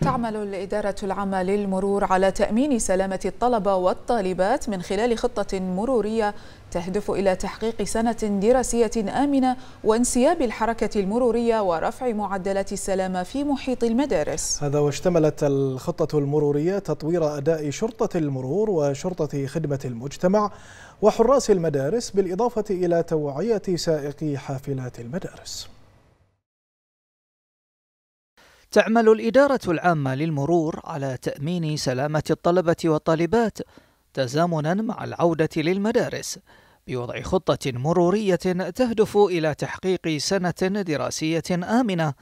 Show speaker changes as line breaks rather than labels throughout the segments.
تعمل الإدارة العامة للمرور على تأمين سلامة الطلبة والطالبات من خلال خطة مرورية تهدف إلى تحقيق سنة دراسية آمنة وانسياب الحركة المرورية ورفع معدلات السلامة في محيط المدارس
هذا واشتملت الخطة المرورية تطوير أداء شرطة المرور وشرطة خدمة المجتمع وحراس المدارس بالإضافة إلى توعية سائقي حافلات
المدارس
تعمل الإدارة العامة للمرور على تأمين سلامة الطلبة والطالبات تزامنا مع العودة للمدارس بوضع خطة مرورية تهدف إلى تحقيق سنة دراسية آمنة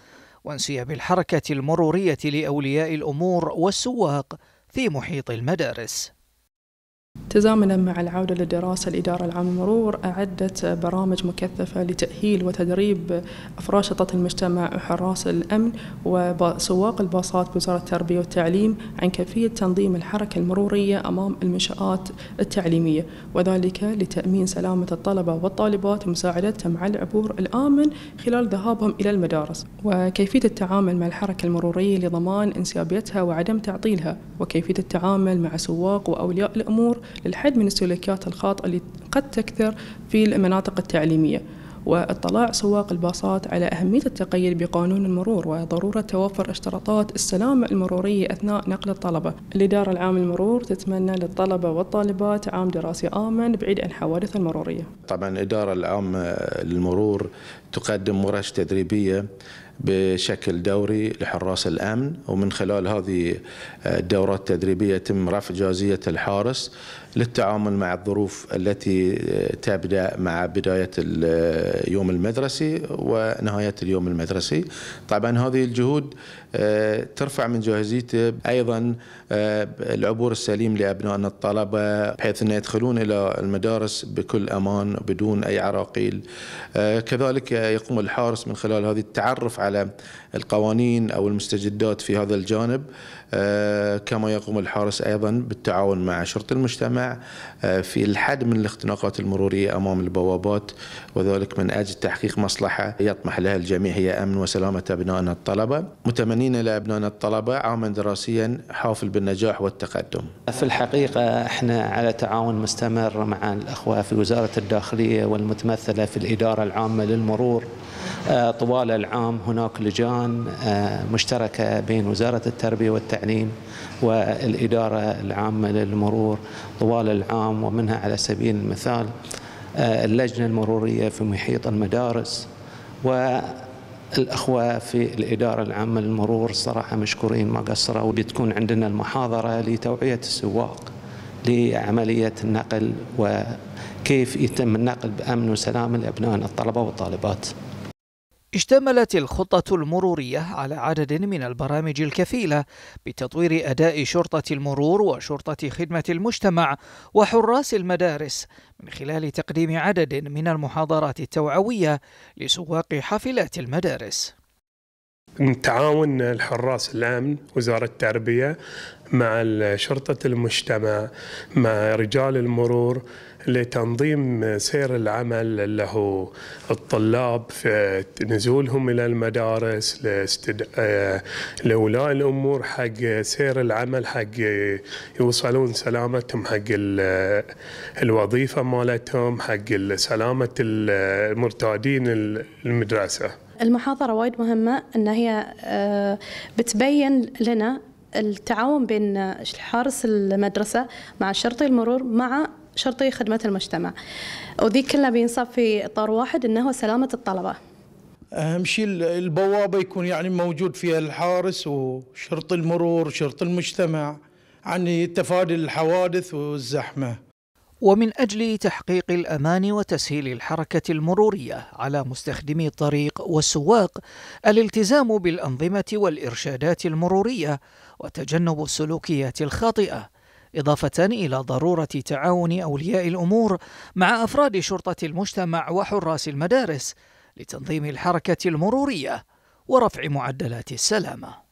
وانسياب الحركة المرورية لأولياء الأمور والسواق في محيط المدارس
تزامنا مع العودة للدراسة الإدارة العامة للمرور أعدت برامج مكثفة لتأهيل وتدريب أفراد شرطة المجتمع وحراس الأمن وسواق الباصات بوزارة التربية والتعليم عن كيفية تنظيم الحركة المرورية أمام المنشآت التعليمية وذلك لتأمين سلامة الطلبة والطالبات ومساعدتهم على العبور الآمن خلال ذهابهم إلى المدارس وكيفية التعامل مع الحركة المرورية لضمان انسيابيتها وعدم تعطيلها وكيفية التعامل مع سواق وأولياء الأمور للحد من السلوكيات الخاطئة اللي قد تكثر في المناطق التعليمية واطلاع سواق الباصات على أهمية التقيد بقانون المرور وضرورة توفر اشتراطات السلامة المرورية أثناء نقل الطلبة الإدارة العام للمرور تتمنى للطلبة والطالبات عام دراسي آمن بعيد عن حوادث المرورية
طبعا الإدارة العامة للمرور تقدم ورش تدريبية بشكل دوري لحراس الامن ومن خلال هذه آه، الدورات التدريبيه يتم رفع جاهزيه الحارس للتعامل مع الظروف التي آه، تبدا مع بدايه اليوم آه، المدرسي ونهايه اليوم المدرسي. طبعا هذه الجهود ترفع من جاهزيته ايضا العبور السليم لابنائنا الطلبه بحيث ان يدخلون الى المدارس بكل امان بدون اي عراقيل. كذلك يقوم الحارس من خلال هذه التعرف على القوانين أو المستجدات في هذا الجانب آه، كما يقوم الحارس أيضا بالتعاون مع شرطة المجتمع آه، في الحد من الاختناقات المرورية أمام البوابات وذلك من أجل تحقيق مصلحة يطمح لها الجميع هي أمن وسلامة أبنائنا الطلبة متمنين لأبنائنا الطلبة عاما دراسيا حافل بالنجاح والتقدم
في الحقيقة احنا على تعاون مستمر مع الأخوة في وزارة الداخلية والمتمثلة في الإدارة العامة للمرور آه، طوال العام هنا هناك لجان آه، مشتركه بين وزاره التربيه والتعليم والاداره العامه للمرور طوال العام ومنها على سبيل المثال آه، اللجنه المروريه في محيط المدارس و الأخوة في الإدارة العامة للمرور صراحة مشكورين ما قصروا بتكون عندنا المحاضرة لتوعية السواق لعملية النقل وكيف يتم النقل بأمن وسلام لأبنائنا الطلبة والطالبات اشتملت الخطة المرورية على عدد من البرامج الكفيلة
بتطوير أداء شرطة المرور وشرطة خدمة المجتمع وحراس المدارس من خلال تقديم عدد من المحاضرات التوعوية لسواق حافلات المدارس.
من تعاون الحراس الامن وزاره التربيه مع شرطه المجتمع مع رجال المرور لتنظيم سير العمل له الطلاب في نزولهم إلى المدارس لاستد... آه، لولاء الأمور حق سير العمل حق يوصلون سلامتهم حق الوظيفة مالتهم حق سلامة المرتادين المدرسة
المحاضرة وايد مهمة أن هي آه، بتبين لنا التعاون بين حارس المدرسة مع شرطي المرور مع شرطي خدمة المجتمع وذي كلها بينصب في إطار واحد أنه سلامة الطلبة
أهم شيء البوابة يكون يعني موجود فيها الحارس وشرط المرور وشرط المجتمع عن يعني تفادي الحوادث والزحمة
ومن أجل تحقيق الأمان وتسهيل الحركة المرورية على مستخدمي الطريق والسواق الالتزام بالأنظمة والإرشادات المرورية وتجنب السلوكيات الخاطئة إضافة إلى ضرورة تعاون أولياء الأمور مع أفراد شرطة المجتمع وحراس المدارس لتنظيم الحركة المرورية ورفع معدلات السلامة